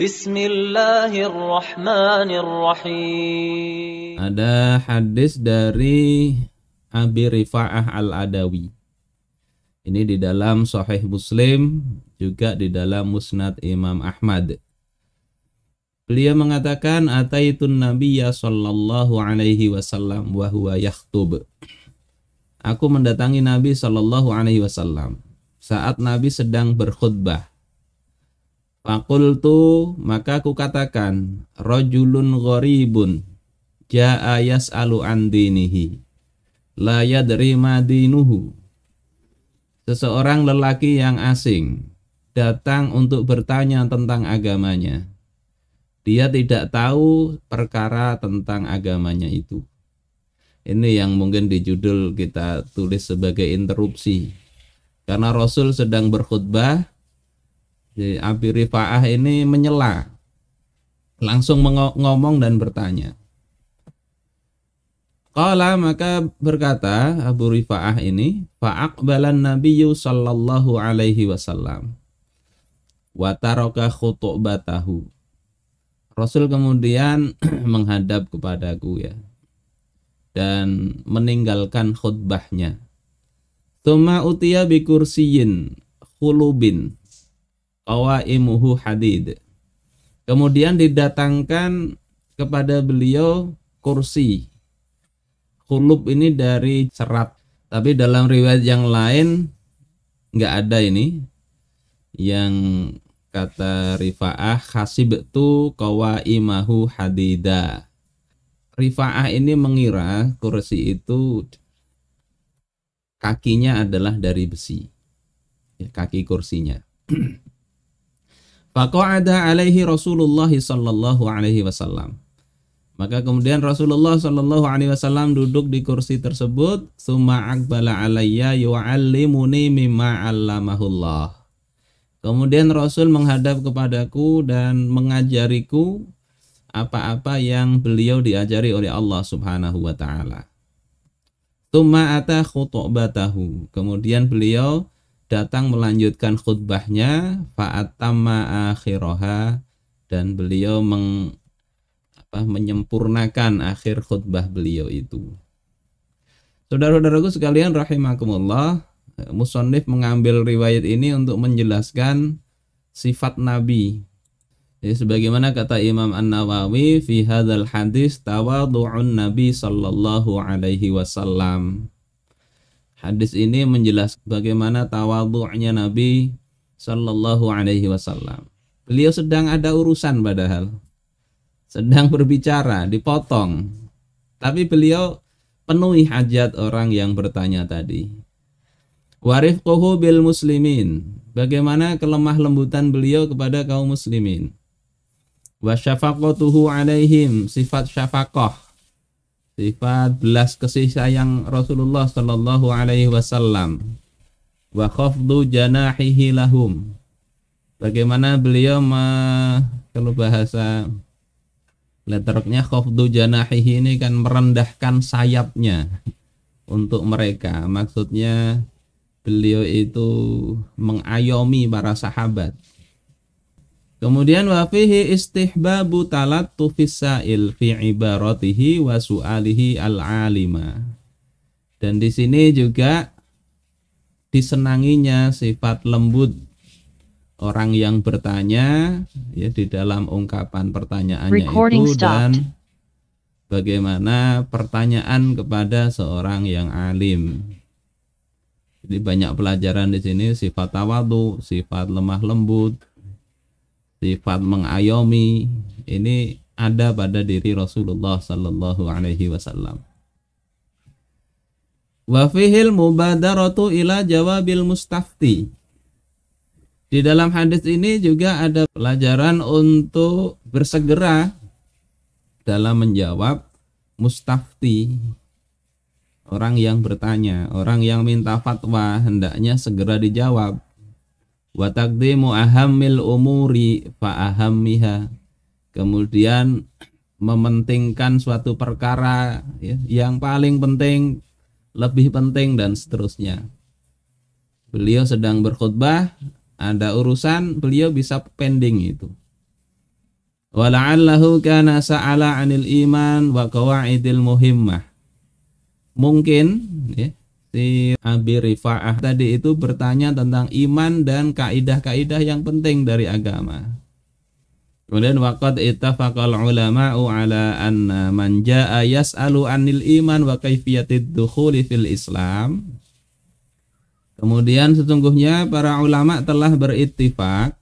Bismillahirrahmanirrahim. Ada hadis dari Abi Rifa'ah Al-Adawi. Ini di dalam Sahih Muslim, juga di dalam Musnad Imam Ahmad. Beliau mengatakan ataitun Nabiya sallallahu alaihi wasallam wa huwa yakhtub. Aku mendatangi Nabi sallallahu alaihi wasallam saat Nabi sedang berkhutbah Fakultu maka ku katakan rojulun goribun jaa ayas alu andinihi la derima dinuhu seseorang lelaki yang asing datang untuk bertanya tentang agamanya dia tidak tahu perkara tentang agamanya itu ini yang mungkin di judul kita tulis sebagai interupsi karena Rasul sedang berkhutbah jadi Abi Rifaah ini menyela, langsung ngomong dan bertanya. Kala maka berkata Abu Rifaah ini balan nabiyyu sallallahu alaihi wasallam wataroka taraka khutubatahu. Rasul kemudian menghadap kepadaku ya dan meninggalkan khutbahnya. Tuma utia kursiyin, khulubin qawaimuhu hadid. Kemudian didatangkan kepada beliau kursi. Kulub ini dari serat. Tapi dalam riwayat yang lain nggak ada ini. Yang kata Rifa'ah tu qawaimahu hadida. Rifa'ah ini mengira kursi itu kakinya adalah dari besi. Ya, kaki kursinya. Faqa'ada alaihi Rasulullah sallallahu alaihi wasallam. Maka kemudian Rasulullah Sallallahu Alaihi Wasallam duduk di kursi tersebut. Suma akbala alayya yu'allimuni mimma allamahullah. Kemudian Rasul menghadap kepadaku dan mengajariku apa-apa yang beliau diajari oleh Allah Subhanahu wa taala. Tuma ata khutubatahu. Kemudian beliau datang melanjutkan khutbahnya faatama akhiroha dan beliau meng, apa, menyempurnakan akhir khutbah beliau itu. Saudara-saudaraku sekalian rahimakumullah, Musonif mengambil riwayat ini untuk menjelaskan sifat Nabi. Jadi sebagaimana kata Imam An-Nawawi fi hadal hadis tawadu'un Nabi sallallahu alaihi wasallam. Hadis ini menjelaskan bagaimana tawadhu'nya Nabi Shallallahu Alaihi Wasallam. Beliau sedang ada urusan padahal, sedang berbicara, dipotong. Tapi beliau penuhi hajat orang yang bertanya tadi. Warifquhu bil muslimin. Bagaimana kelemah lembutan beliau kepada kaum muslimin. Wa alaihim. Sifat syafaqah sifat belas kasih sayang Rasulullah Shallallahu Alaihi Wasallam wa khafdu janahihi lahum bagaimana beliau me, kalau bahasa letternya khafdu janahihi ini kan merendahkan sayapnya untuk mereka maksudnya beliau itu mengayomi para sahabat Kemudian wa fihi istihbabu talattu fisa'il fi ibaratihi wa su'alihi al-alima. Dan di sini juga disenanginya sifat lembut orang yang bertanya ya di dalam ungkapan pertanyaannya Recording itu stopped. dan bagaimana pertanyaan kepada seorang yang alim. Jadi banyak pelajaran di sini sifat tawadu, sifat lemah lembut, sifat mengayomi ini ada pada diri Rasulullah Sallallahu Alaihi Wasallam. Wafihil mubadaratu ila jawabil mustafti. Di dalam hadis ini juga ada pelajaran untuk bersegera dalam menjawab mustafti. Orang yang bertanya, orang yang minta fatwa hendaknya segera dijawab wa taqdimu ahamil umuri fa ahammiha kemudian mementingkan suatu perkara ya, yang paling penting lebih penting dan seterusnya beliau sedang berkhutbah ada urusan beliau bisa pending itu wala'allahu kana sa'ala anil iman wa qawaidil muhimmah mungkin ya, si Abi Rifa'ah tadi itu bertanya tentang iman dan kaidah-kaidah yang penting dari agama. Kemudian waqad ittafaqal ulama'u ala anna man ja'a yas'alu 'anil iman wa kaifiyatid dukhuli fil Islam. Kemudian sesungguhnya para ulama telah beritifak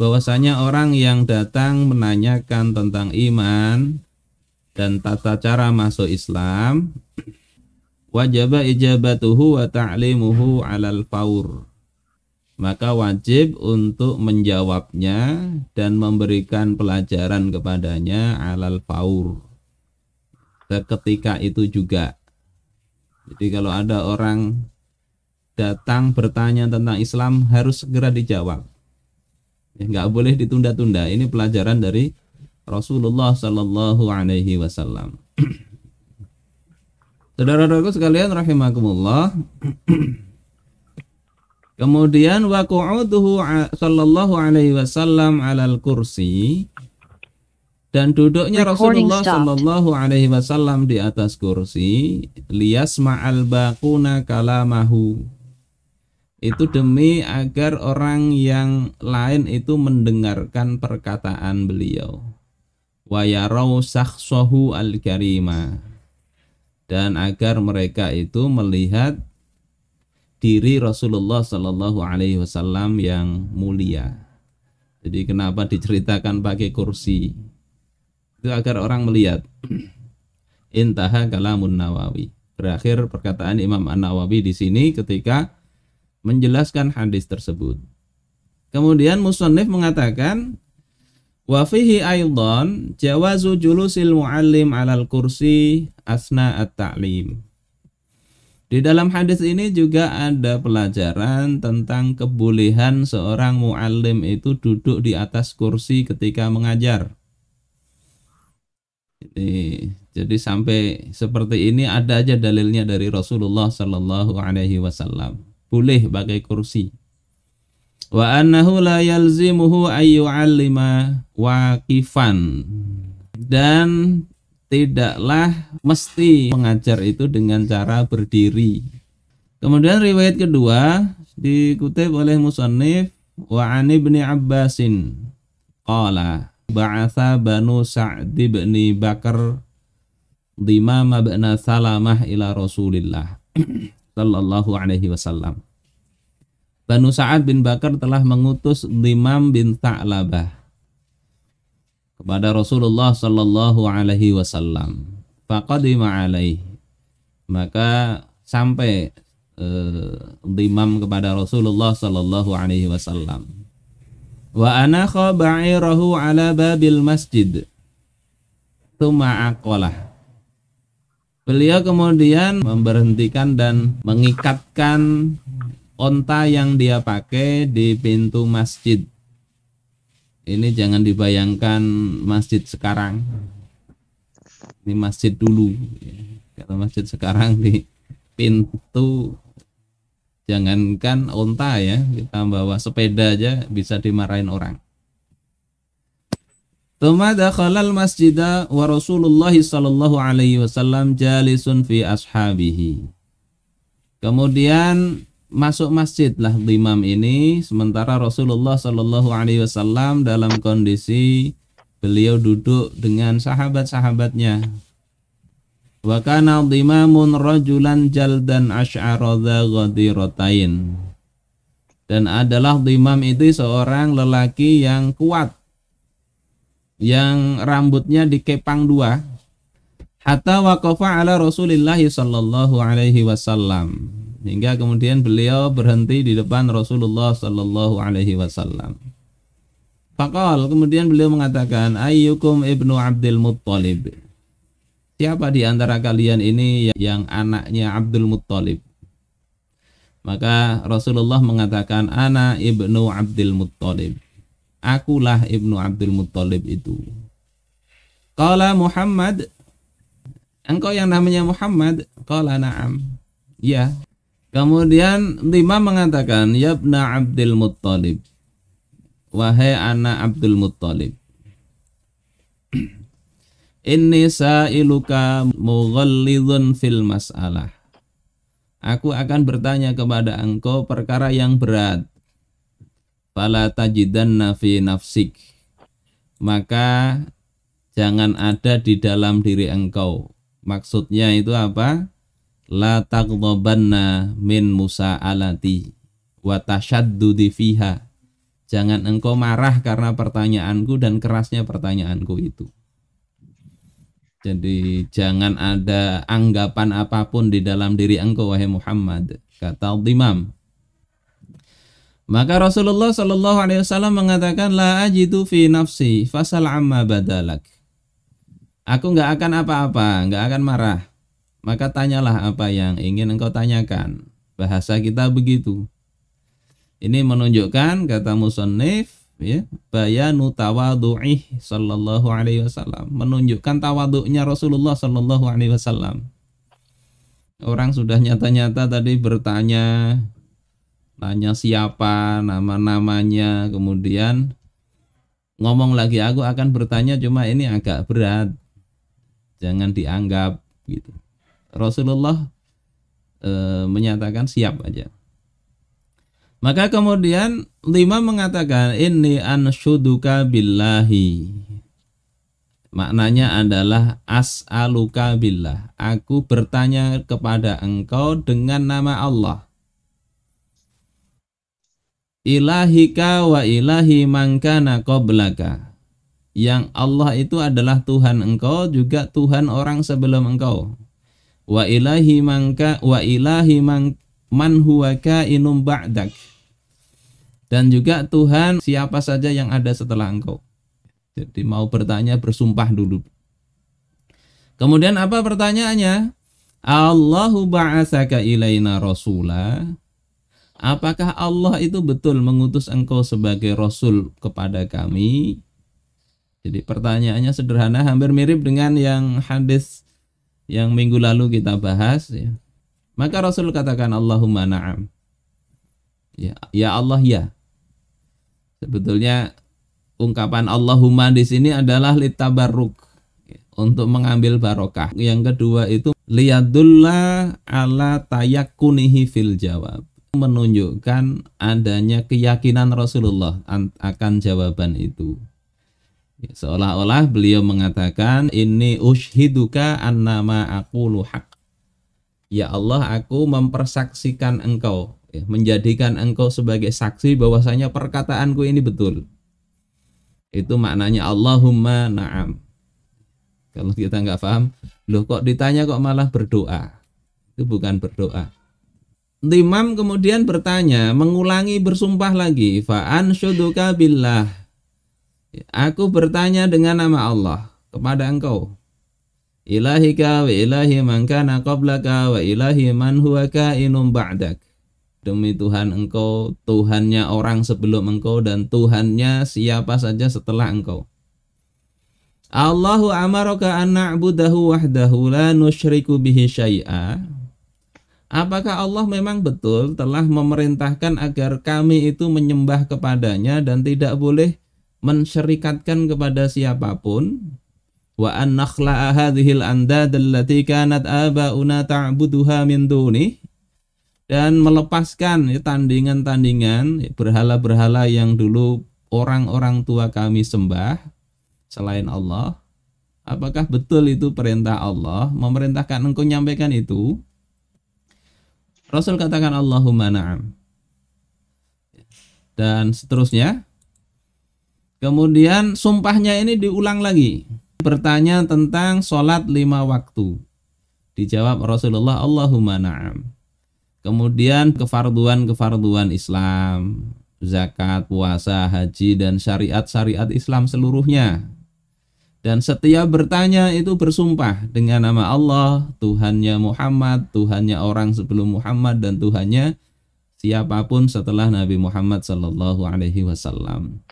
bahwasanya orang yang datang menanyakan tentang iman dan tata cara masuk Islam wajaba ijabatuhu wa ta'limuhu alal faur maka wajib untuk menjawabnya dan memberikan pelajaran kepadanya alal faur ketika itu juga jadi kalau ada orang datang bertanya tentang Islam harus segera dijawab ya, nggak boleh ditunda-tunda ini pelajaran dari Rasulullah Shallallahu Alaihi Wasallam Saudara-saudaraku sekalian rahimakumullah. Kemudian waqa'uduhu sallallahu alaihi wasallam alal kursi dan duduknya Recording Rasulullah sallallahu alaihi wasallam di atas kursi lias ma'al baquna kalamahu. Itu demi agar orang yang lain itu mendengarkan perkataan beliau. Wa yarau al-karima dan agar mereka itu melihat diri Rasulullah Shallallahu Alaihi Wasallam yang mulia. Jadi kenapa diceritakan pakai kursi? Itu agar orang melihat. Intaha kalamun Nawawi. Berakhir perkataan Imam An Nawawi di sini ketika menjelaskan hadis tersebut. Kemudian Musonif mengatakan Wa fihi aydan jawazu julusil muallim alal kursi asna at-ta'lim. Di dalam hadis ini juga ada pelajaran tentang kebolehan seorang muallim itu duduk di atas kursi ketika mengajar. Jadi, jadi sampai seperti ini ada aja dalilnya dari Rasulullah Shallallahu Alaihi Wasallam. Boleh pakai kursi wa annahu la yalzimuhu yu'allima waqifan dan tidaklah mesti mengajar itu dengan cara berdiri. Kemudian riwayat kedua dikutip oleh musannif wa an ibni Abbasin qala ba'atha banu Sa'd bin Bakar Dimama bin Salamah ila Rasulillah sallallahu alaihi wasallam Banu Sa'ad bin Bakar telah mengutus Limam bin Ta'labah kepada Rasulullah Shallallahu Alaihi Wasallam. Faqadima alaih. Maka sampai eh, kepada Rasulullah Shallallahu Alaihi Wasallam. Wa ana ba'irahu ala babil masjid. Tuma aqalah. Beliau kemudian memberhentikan dan mengikatkan onta yang dia pakai di pintu masjid. Ini jangan dibayangkan masjid sekarang. Ini masjid dulu. Kalau masjid sekarang di pintu jangankan onta ya, kita bawa sepeda aja bisa dimarahin orang. Tuma dakhalal masjidah wa Rasulullah sallallahu alaihi wasallam jalisun fi ashabihi. Kemudian masuk masjid lah imam ini sementara Rasulullah Shallallahu Alaihi Wasallam dalam kondisi beliau duduk dengan sahabat-sahabatnya wa kana rajulan jaldan asy'aradha rotain dan adalah imam itu seorang lelaki yang kuat yang rambutnya dikepang dua hatta waqafa ala Rasulillah sallallahu alaihi wasallam hingga kemudian beliau berhenti di depan Rasulullah Shallallahu Alaihi Wasallam. Fakal kemudian beliau mengatakan ayyukum ibnu Abdul Muttalib. Siapa di antara kalian ini yang anaknya Abdul Muttalib? Maka Rasulullah mengatakan ana ibnu Abdul Muttalib. Akulah ibnu Abdul Muttalib itu. Kala Muhammad Engkau yang namanya Muhammad Kala na'am Ya Kemudian lima mengatakan Yabna Abdul Muttalib Wahai anak Abdul Muttalib Inni sa'iluka mughallidun fil mas'alah Aku akan bertanya kepada engkau perkara yang berat Fala tajidanna fi nafsik Maka jangan ada di dalam diri engkau Maksudnya itu apa? la taghdabanna min musa'alati wa tashaddudi fiha. Jangan engkau marah karena pertanyaanku dan kerasnya pertanyaanku itu. Jadi jangan ada anggapan apapun di dalam diri engkau wahai Muhammad, kata Imam. Maka Rasulullah Shallallahu Alaihi Wasallam mengatakan la ajidu fi nafsi fasal amma badalak. Aku nggak akan apa-apa, nggak akan marah maka tanyalah apa yang ingin engkau tanyakan. Bahasa kita begitu. Ini menunjukkan kata musonif, ya, bayanu tawadu'ih sallallahu alaihi wasallam, menunjukkan tawadunya Rasulullah sallallahu alaihi wasallam. Orang sudah nyata-nyata tadi bertanya tanya siapa, nama-namanya, kemudian ngomong lagi aku akan bertanya cuma ini agak berat. Jangan dianggap gitu. Rasulullah e, menyatakan siap aja. Maka kemudian lima mengatakan ini anshuduka billahi. Maknanya adalah as'aluka billah. Aku bertanya kepada engkau dengan nama Allah. Ilahika wa ilahi mangkana qoblaka. Yang Allah itu adalah Tuhan engkau juga Tuhan orang sebelum engkau wa ilahi mangka wa ilahi man, man huwa kainum ba'dak dan juga Tuhan siapa saja yang ada setelah engkau jadi mau bertanya bersumpah dulu kemudian apa pertanyaannya Allahu ba'asaka ilaina rasula Apakah Allah itu betul mengutus engkau sebagai rasul kepada kami? Jadi pertanyaannya sederhana hampir mirip dengan yang hadis yang minggu lalu kita bahas ya. Maka Rasul katakan Allahumma na'am. Ya, ya Allah ya. Sebetulnya ungkapan Allahumma di sini adalah litabarruk ya, untuk mengambil barokah. Yang kedua itu liyadulla ala tayakunihi fil jawab menunjukkan adanya keyakinan Rasulullah akan jawaban itu. Ya, seolah-olah beliau mengatakan ini ushiduka nama aku luhak. Ya Allah, aku mempersaksikan engkau, ya, menjadikan engkau sebagai saksi bahwasanya perkataanku ini betul. Itu maknanya Allahumma na'am. Kalau kita nggak paham, loh kok ditanya kok malah berdoa? Itu bukan berdoa. Imam kemudian bertanya, mengulangi bersumpah lagi, fa'an syuduka billah Aku bertanya dengan nama Allah kepada engkau. Ilahika wa ilahi man kana qablaka wa ilahi man huwa kainum ba'dak. Demi Tuhan engkau, Tuhannya orang sebelum engkau dan Tuhannya siapa saja setelah engkau. Allahu amaraka an na'budahu wahdahu la nusyriku bihi syai'a. Apakah Allah memang betul telah memerintahkan agar kami itu menyembah kepadanya dan tidak boleh mensyarikatkan kepada siapapun wa an nakhla hadhil andad allati kanat abauna ta'buduha min duni dan melepaskan ya, tandingan-tandingan ya, berhala-berhala yang dulu orang-orang tua kami sembah selain Allah apakah betul itu perintah Allah memerintahkan engkau nyampaikan itu Rasul katakan Allahumma na'am dan seterusnya Kemudian sumpahnya ini diulang lagi. Bertanya tentang sholat lima waktu. Dijawab Rasulullah Allahumma na'am. Kemudian kefarduan-kefarduan Islam, zakat, puasa, haji, dan syariat-syariat Islam seluruhnya. Dan setiap bertanya itu bersumpah dengan nama Allah, Tuhannya Muhammad, Tuhannya orang sebelum Muhammad, dan Tuhannya siapapun setelah Nabi Muhammad Sallallahu Alaihi Wasallam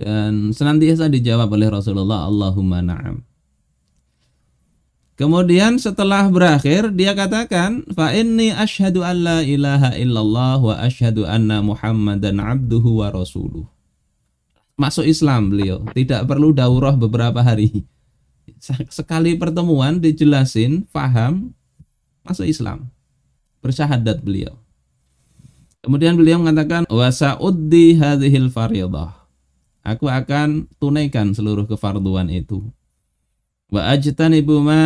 dan senantiasa dijawab oleh Rasulullah Allahumma na'am. Kemudian setelah berakhir dia katakan fa inni asyhadu an la ilaha illallah wa asyhadu anna Muhammadan abduhu wa rasuluh. Masuk Islam beliau, tidak perlu daurah beberapa hari. Sekali pertemuan dijelasin, faham, masuk Islam. Bersyahadat beliau. Kemudian beliau mengatakan wasa sa'uddi hadhil fariyadah aku akan tunaikan seluruh kefarduan itu. Wa ajtanibu ma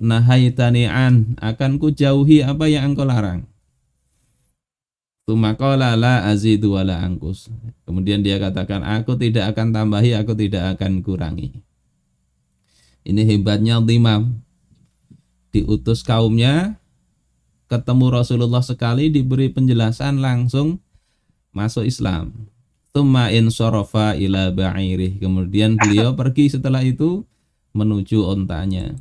nahaitani an, akan ku jauhi apa yang engkau larang. Tumakola la azidu wa angkus. Kemudian dia katakan, aku tidak akan tambahi, aku tidak akan kurangi. Ini hebatnya imam. Diutus kaumnya, ketemu Rasulullah sekali, diberi penjelasan langsung masuk Islam. Tumma sorofa ila ba'irih. Kemudian beliau pergi setelah itu menuju ontanya.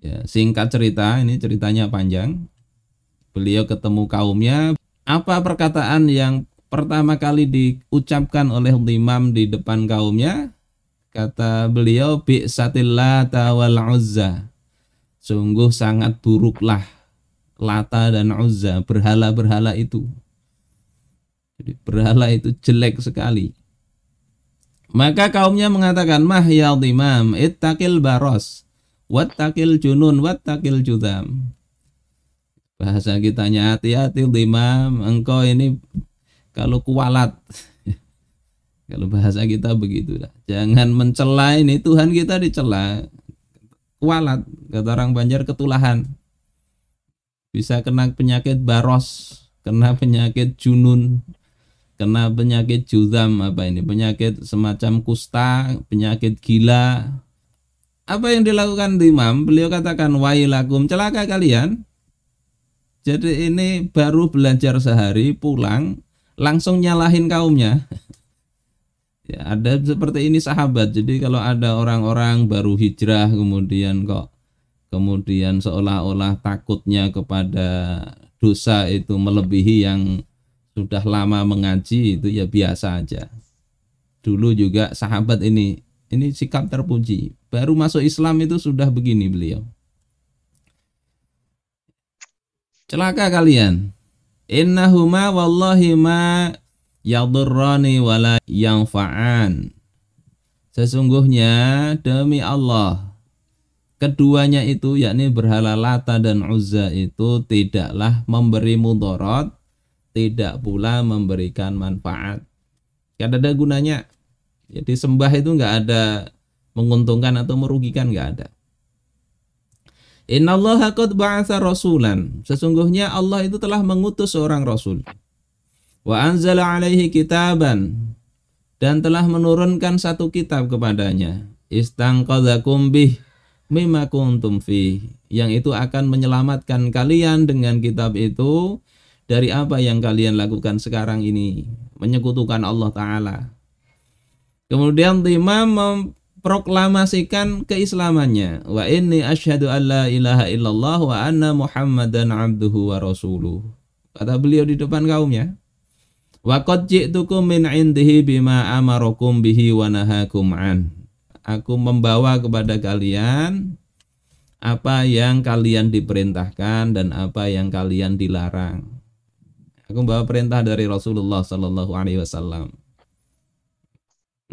Ya, singkat cerita, ini ceritanya panjang. Beliau ketemu kaumnya. Apa perkataan yang pertama kali diucapkan oleh imam di depan kaumnya? Kata beliau, Bi'satillah tawal uzza. Sungguh sangat buruklah Lata dan Uzza, berhala-berhala itu jadi berhala itu jelek sekali. Maka kaumnya mengatakan, Mah ya imam, takil baros, takil junun, takil judam. Bahasa kita hati-hati imam, engkau ini kalau kualat. kalau bahasa kita lah. Jangan mencela ini, Tuhan kita dicela. Kualat, kata orang Banjar ketulahan. Bisa kena penyakit baros, kena penyakit junun, kena penyakit juzam apa ini penyakit semacam kusta penyakit gila apa yang dilakukan di imam beliau katakan wailakum celaka kalian jadi ini baru belajar sehari pulang langsung nyalahin kaumnya ya ada seperti ini sahabat jadi kalau ada orang-orang baru hijrah kemudian kok kemudian seolah-olah takutnya kepada dosa itu melebihi yang sudah lama mengaji itu ya biasa aja. Dulu juga sahabat ini, ini sikap terpuji. Baru masuk Islam itu sudah begini beliau. Celaka kalian. Innahuma wallahi ma yadurrani wala yang fa'an. Sesungguhnya demi Allah Keduanya itu yakni berhala Lata dan Uzza itu tidaklah memberi mudorot tidak pula memberikan manfaat. tidak ada gunanya. Jadi sembah itu nggak ada menguntungkan atau merugikan nggak ada. Innallaha qad ba'atsa rasulan. Sesungguhnya Allah itu telah mengutus seorang rasul. Wa anzala alaihi kitaban dan telah menurunkan satu kitab kepadanya. Istangqadzakum bih mimma fi yang itu akan menyelamatkan kalian dengan kitab itu dari apa yang kalian lakukan sekarang ini menyekutukan Allah taala kemudian imam memproklamasikan keislamannya wa inni asyhadu an la ilaha illallah wa anna muhammadan abduhu wa rasuluh kata beliau di depan kaumnya wa qad ji'tukum min indihi bima amarakum bihi wa nahakum an aku membawa kepada kalian apa yang kalian diperintahkan dan apa yang kalian dilarang. Aku bawa perintah dari Rasulullah Sallallahu Alaihi Wasallam.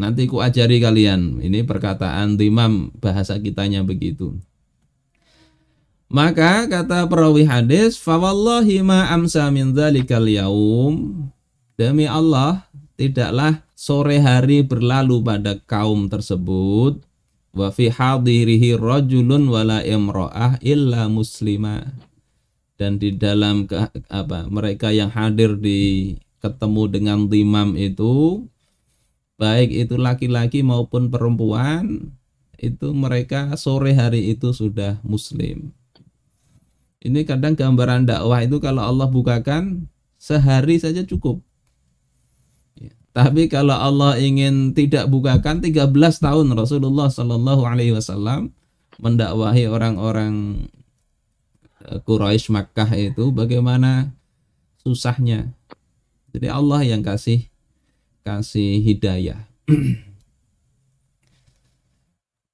Nanti ku ajari kalian. Ini perkataan dimam bahasa kitanya begitu. Maka kata perawi hadis, "Fawallahi ma amsa min dzalikal yaum." Demi Allah, tidaklah sore hari berlalu pada kaum tersebut wa fi hadirihi rajulun wala imra'ah illa muslimah dan di dalam ke, apa mereka yang hadir di ketemu dengan timam itu baik itu laki-laki maupun perempuan itu mereka sore hari itu sudah muslim ini kadang gambaran dakwah itu kalau Allah bukakan sehari saja cukup ya, tapi kalau Allah ingin tidak bukakan 13 tahun Rasulullah Shallallahu Alaihi Wasallam mendakwahi orang-orang Eh, Quraisy Makkah itu bagaimana susahnya. Jadi Allah yang kasih kasih hidayah.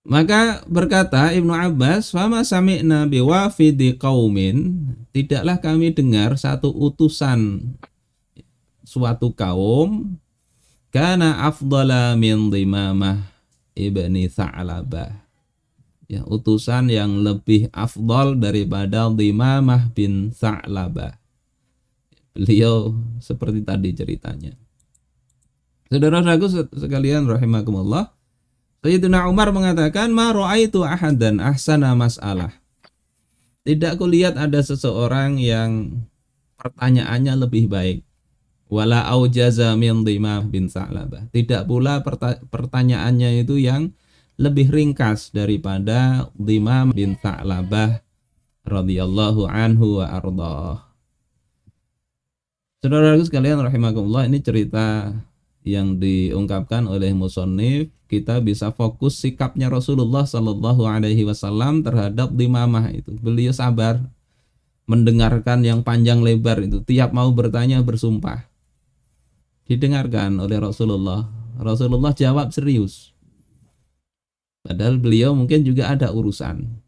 Maka berkata Ibnu Abbas, "Fama sami'na wafidi qaumin." Tidaklah kami dengar satu utusan suatu kaum karena afdala min Dimamah ibni Tha'labah ya utusan yang lebih afdol daripada Dimamah bin Sa'labah. Beliau seperti tadi ceritanya. Saudara-saudaraku sekalian rahimakumullah. Sayyidina Umar mengatakan, "Ma ra'aitu ahadan ahsana mas'alah." Tidak kulihat ada seseorang yang pertanyaannya lebih baik. Wala aujaza min Dimah bin Sa'labah. Tidak pula pertanyaannya itu yang lebih ringkas daripada Dhimam bin Ta'labah radhiyallahu anhu wa ardhah. saudara sekalian rahimakumullah ini cerita yang diungkapkan oleh musonif kita bisa fokus sikapnya Rasulullah Shallallahu Alaihi Wasallam terhadap dimamah itu beliau sabar mendengarkan yang panjang lebar itu tiap mau bertanya bersumpah didengarkan oleh Rasulullah Rasulullah jawab serius Padahal beliau mungkin juga ada urusan.